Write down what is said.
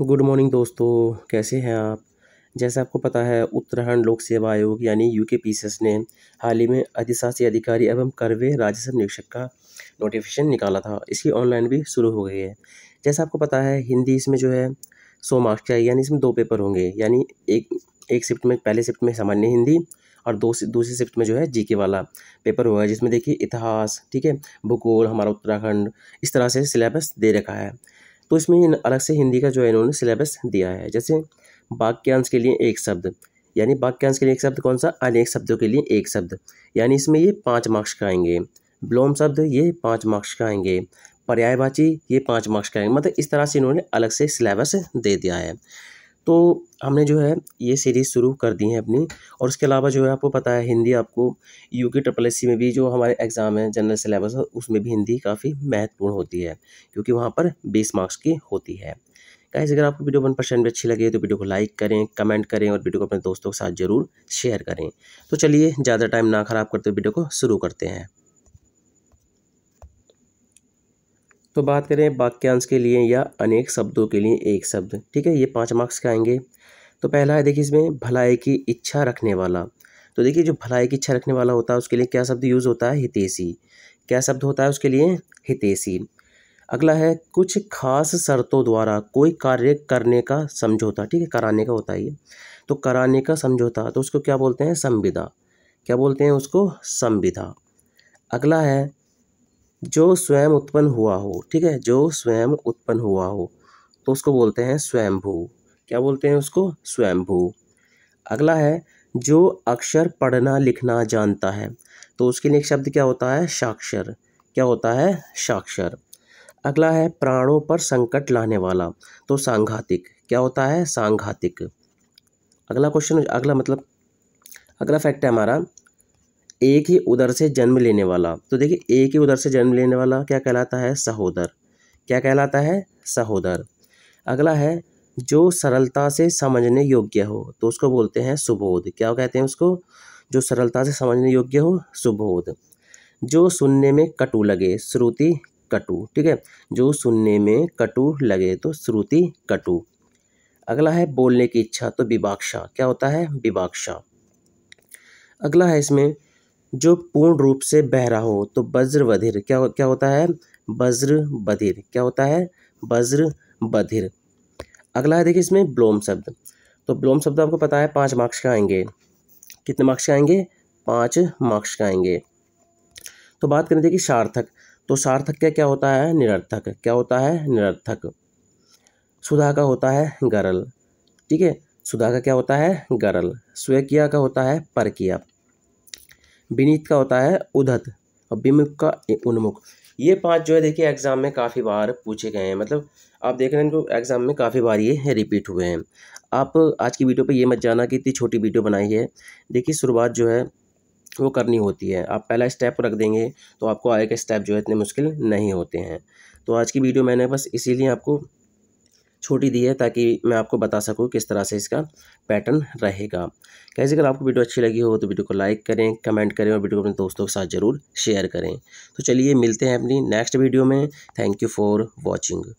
good morning दोस्तों कैसे हैं आप जैसा आपको पता है उत्तराखंड लोक सेवा आयोग यानी यू के पीसीएस ने हाल ही में अधिशासी अधिकारी एवं करवे राजस्व निरीक्षक का नोटिफिकेशन निकाला था इसकी ऑनलाइन भी शुरू हो गई है जैसा आपको पता है हिंदी इसमें जो है सौ मार्क्स का यानी इसमें दो पेपर होंगे यानी एक एक शिफ्ट में पहले शिफ्ट में सामान्य हिंदी और दो दूसरे शिफ्ट में जो है जीके वाला पेपर होगा जिसमें देखिए इतिहास ठीक है भूगोल हमारा उत्तराखंड इस तरह से सिलेबस दे रखा है तो इसमें अलग से हिंदी का जो है इन्होंने सिलेबस दिया है जैसे वाक्यांश के लिए एक शब्द यानी वाक्यांश के लिए एक शब्द कौन सा अनेक शब्दों के लिए एक शब्द यानी इसमें ये पाँच मार्क्स का आएंगे ब्लोम शब्द ये पाँच मार्क्स का आएंगे पर्यायवाची ये पाँच मार्क्स का आएंगे मतलब इस तरह से इन्होंने अलग से सिलेबस दे दिया है तो हमने जो है ये सीरीज़ शुरू कर दी है अपनी और उसके अलावा जो है आपको पता है हिंदी आपको यू के ट्रिपल एस में भी जो हमारे एग्ज़ाम है जनरल सिलेबस है उसमें भी हिंदी काफ़ी महत्वपूर्ण होती है क्योंकि वहाँ पर बीस मार्क्स की होती है कैसे अगर आपको वीडियो वन परसेंट भी अच्छी लगे तो वीडियो को लाइक करें कमेंट करें और वीडियो को अपने दोस्तों के साथ जरूर शेयर करें तो चलिए ज़्यादा टाइम ना खराब करते वीडियो को शुरू करते हैं तो बात करें वाक्यांश के लिए या अनेक शब्दों के लिए एक शब्द ठीक है ये पाँच मार्क्स के आएंगे तो पहला है देखिए इसमें भलाई की इच्छा रखने वाला तो देखिए जो भलाई की इच्छा रखने वाला होता है उसके लिए क्या शब्द यूज़ होता है हितेशी क्या शब्द होता है उसके लिए हितेशी अगला है कुछ खास शर्तों द्वारा कोई कार्य करने का समझौता ठीक है कराने का होता है ये तो कराने का समझौता तो उसको क्या बोलते हैं संविदा क्या बोलते हैं उसको संविदा अगला है जो स्वयं उत्पन्न हुआ हो ठीक है जो स्वयं उत्पन्न हुआ हो तो उसको बोलते हैं स्वयंभू क्या बोलते हैं उसको स्वयंभू अगला है जो अक्षर पढ़ना लिखना जानता है तो उसके लिए एक शब्द क्या होता है साक्षर क्या होता है साक्षर अगला है प्राणों पर संकट लाने वाला तो सांघातिक क्या होता है सांघातिक अगला क्वेश्चन अगला मतलब अगला फैक्ट है हमारा एक ही उधर से जन्म लेने वाला तो देखिए एक ही उधर से जन्म लेने वाला क्या कहलाता है सहोदर क्या कहलाता है सहोदर अगला है जो सरलता से समझने योग्य हो तो उसको बोलते हैं सुबोध क्या कहते हैं उसको जो सरलता से समझने योग्य हो सुबोध जो सुनने में कटु लगे श्रुति कटु ठीक है जो सुनने में कटु लगे तो श्रुति कटु अगला है बोलने की इच्छा तो विवाक्षा क्या होता है विवाक्षा अगला है इसमें जो पूर्ण रूप से बह रहा हो तो वज्र बधिर क्या क्या होता है वज्र बधिर क्या होता है वज्र बधिर अगला है देखिए इसमें ब्लोम शब्द तो ब्लोम शब्द आपको पता है पाँच मार्क्स के आएंगे कितने मार्क्स के आएंगे पाँच मार्क्स के आएंगे तो बात करें देखिए सार्थक तो सार्थक का क्या होता है निरर्थक क्या होता है निरर्थक सुधा का होता है गरल ठीक है सुधा का क्या होता है गरल स्वेकिया का होता है परकिया विनीत का होता है उधत और विमुख का उन्मुख ये पांच जो है देखिए एग्ज़ाम में काफ़ी बार पूछे गए हैं मतलब आप देख रहे हैं इनको एग्ज़ाम में काफ़ी बार ये रिपीट हुए हैं आप आज की वीडियो पे ये मत जाना कि इतनी छोटी वीडियो बनाई है देखिए शुरुआत जो है वो करनी होती है आप पहला स्टेप रख देंगे तो आपको आगे के स्टेप जो है इतने मुश्किल नहीं होते हैं तो आज की वीडियो मैंने बस इसीलिए आपको छोटी दी है ताकि मैं आपको बता सकूं किस तरह से इसका पैटर्न रहेगा कैसे अगर आपको वीडियो अच्छी लगी हो तो वीडियो को लाइक करें कमेंट करें और वीडियो को अपने दोस्तों के साथ ज़रूर शेयर करें तो चलिए मिलते हैं अपनी नेक्स्ट वीडियो में थैंक यू फॉर वॉचिंग